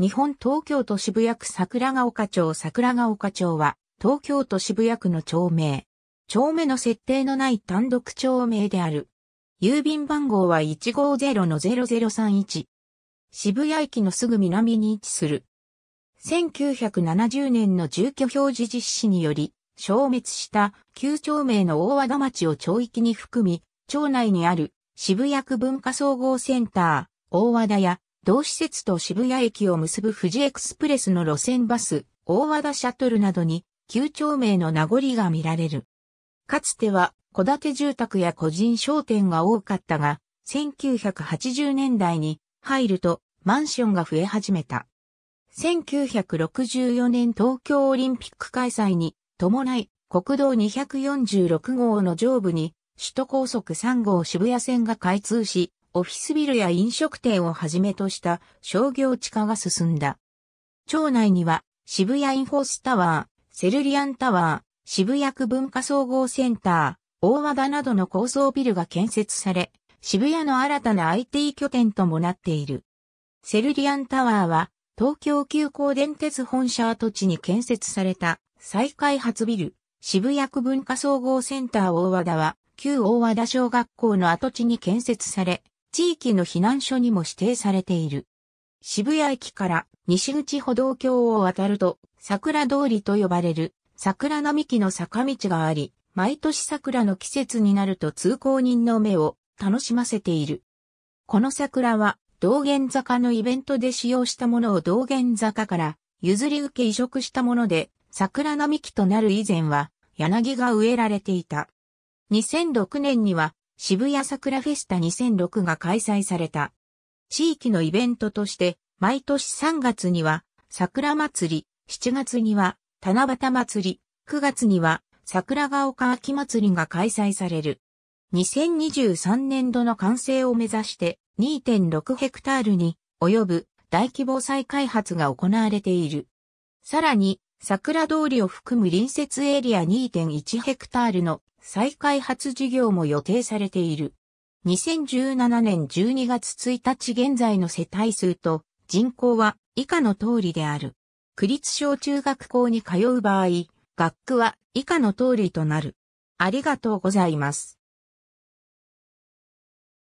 日本東京都渋谷区桜ヶ丘町桜ヶ丘町は、東京都渋谷区の町名。町名の設定のない単独町名である。郵便番号は150-0031。渋谷駅のすぐ南に位置する。1970年の住居表示実施により、消滅した旧町名の大和田町を町域に含み、町内にある渋谷区文化総合センター、大和田や同施設と渋谷駅を結ぶ富士エクスプレスの路線バス、大和田シャトルなどに、旧町名の名残が見られる。かつては、戸建て住宅や個人商店が多かったが、1980年代に入るとマンションが増え始めた。1964年東京オリンピック開催に伴い国道246号の上部に首都高速3号渋谷線が開通し、オフィスビルや飲食店をはじめとした商業地化が進んだ。町内には渋谷インフォスタワー、セルリアンタワー、渋谷区文化総合センター、大和田などの高層ビルが建設され、渋谷の新たな IT 拠点ともなっている。セルリアンタワーは東京急行電鉄本社跡地に建設された再開発ビル、渋谷区文化総合センター大和田は旧大和田小学校の跡地に建設され、地域の避難所にも指定されている。渋谷駅から西口歩道橋を渡ると桜通りと呼ばれる桜並木の坂道があり、毎年桜の季節になると通行人の目を楽しませている。この桜は道玄坂のイベントで使用したものを道玄坂から譲り受け移植したもので桜並木となる以前は柳が植えられていた。2006年には渋谷桜フェスタ2006が開催された。地域のイベントとして、毎年3月には桜祭り、7月には七夕祭り、9月には桜ヶ丘秋祭りが開催される。2023年度の完成を目指して2.6ヘクタールに及ぶ大規模再開発が行われている。さらに桜通りを含む隣接エリア2.1ヘクタールの再開発事業も予定されている。2017年12月1日現在の世帯数と人口は以下の通りである。区立小中学校に通う場合、学区は以下の通りとなる。ありがとうございます。